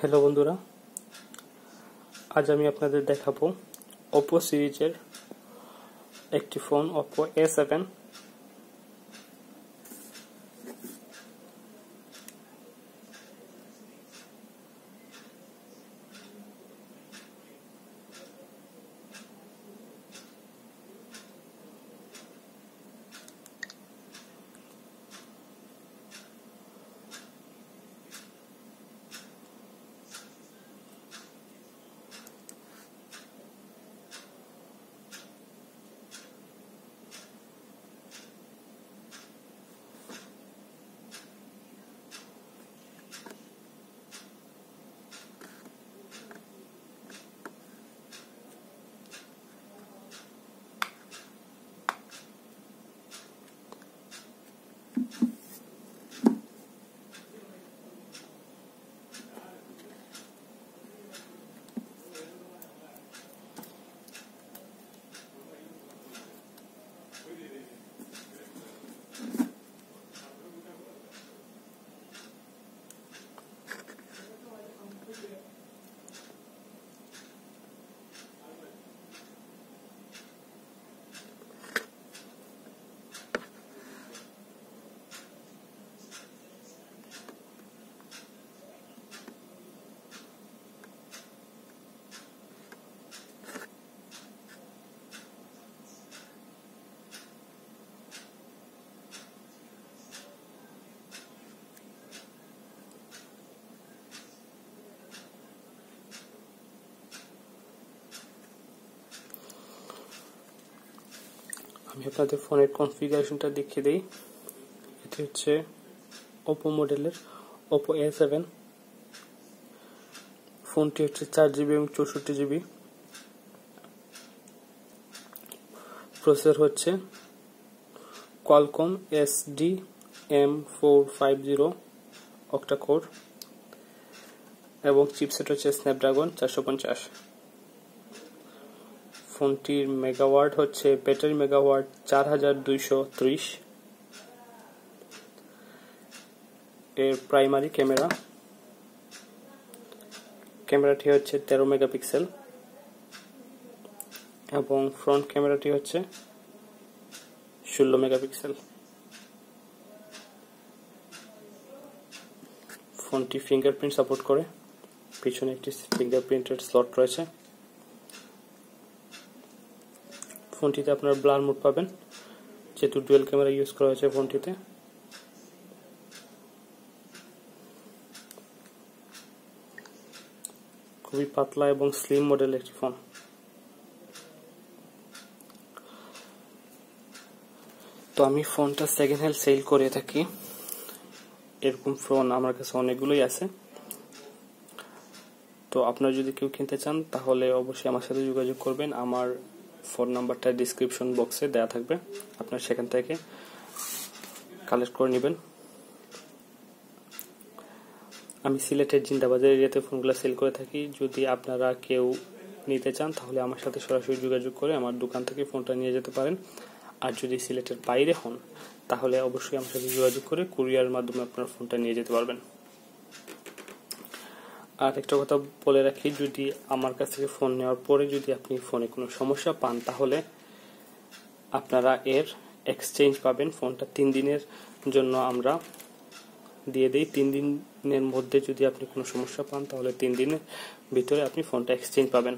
hello বন্ধুরা আজ আমি আপনাদের দেখাবো ওপো সিরিজের একটি ফোন ওপো এ সেভেন আমি আপনাদের ফোনের কনফিগারেশনটা দেখিয়ে দিই এটি হচ্ছে ওপো মডেলের ওপো এ সেভেন ফোনটি হচ্ছে চার জিবি এবং চৌষট্টি জিবি প্রসেসর হচ্ছে Qualcomm S D M four five zero octacore এবং চিপসেট হচ্ছে স্ন্যাপড্রাগন চারশো পঞ্চাশ ফোনটির মেগাওয়াট হচ্ছে ব্যাটারি মেগাওয়াট চার হাজার দুইশো ত্রিশ এর প্রাইমারি ক্যামেরা ক্যামেরাটি হচ্ছে তেরো মেগাপিক্সেল এবং ফ্রন্ট ক্যামেরাটি হচ্ছে ষোলো মেগাপিক্সেল ফোনটি ফিঙ্গারপ্রিন্ট সাপোর্ট করে পিছনে একটি ফিঙ্গারপ্রিন্টের স্লট রয়েছে ফোনটিতে আপনার ব্লার মোড পাবেন যেহেতু ডুয়েল ক্যামেরা ইউজ করা হয়েছে ফোনটিতে খুবই পাতলা এবং স্লিম মডেলের একটি ফোন তো আমি ফোনটা সেকেন্ড হ্যান্ড সেল করে থাকি এরকম ফোন আমার কাছে অনেকগুলোই আছে তো আপনারা যদি কেউ কিনতে চান তাহলে অবশ্যই আমার সাথে যোগাযোগ করবেন আমার ফোন নাম্বারটা ডিসক্রিপশন বক্সে দেওয়া থাকবে আপনার সেখান থেকে কালেক্ট করে নেবেন আমি সিলেটের জিন্দাবাজার এরিয়াতে ফোনগুলো সেল করে থাকি যদি আপনারা কেউ নিতে চান তাহলে আমার সাথে সরাসরি যোগাযোগ করে আমার দোকান থেকে ফোনটা নিয়ে যেতে পারেন আর যদি সিলেটের বাইরে হন তাহলে অবশ্যই আমার সাথে যোগাযোগ করে কুরিয়ার মাধ্যমে আপনার ফোনটা নিয়ে যেতে পারবেন আর একটা কথা বলে রাখি যদি আমার কাছ থেকে ফোন নেওয়ার পরে যদি আপনি ফোনে কোনো সমস্যা পান তাহলে আপনারা এর এক্সচেঞ্জ পাবেন ফোনটা তিন দিনের জন্য আমরা দিয়ে দিই তিন দিনের মধ্যে যদি আপনি কোনো সমস্যা পান তাহলে তিন দিনের ভিতরে আপনি ফোনটা এক্সচেঞ্জ পাবেন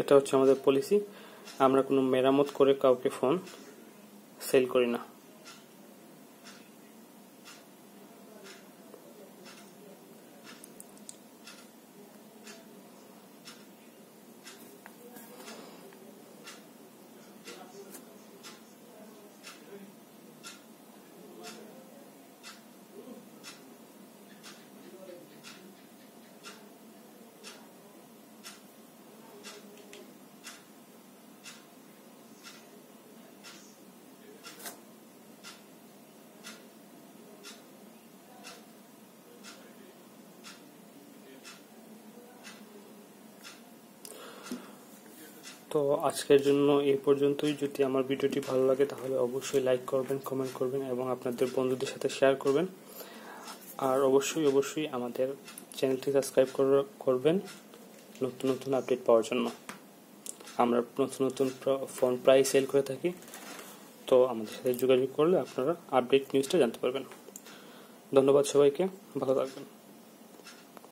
এটা হচ্ছে আমাদের পলিসি আমরা কোনো মেরামত করে কাউকে ফোন সেল করি না তো আজকের জন্য এ পর্যন্তই যদি আমার ভিডিওটি ভালো লাগে তাহলে অবশ্যই লাইক করবেন কমেন্ট করবেন এবং আপনাদের বন্ধুদের সাথে শেয়ার করবেন আর অবশ্যই অবশ্যই আমাদের চ্যানেলটি সাবস্ক্রাইব করবেন নতুন নতুন আপডেট পাওয়ার জন্য আমরা নতুন নতুন ফোন প্রায় সেল করে থাকি তো আমাদের সাথে যোগাযোগ করলে আপনারা আপডেট নিউজটা জানতে পারবেন ধন্যবাদ সবাইকে ভালো থাকবেন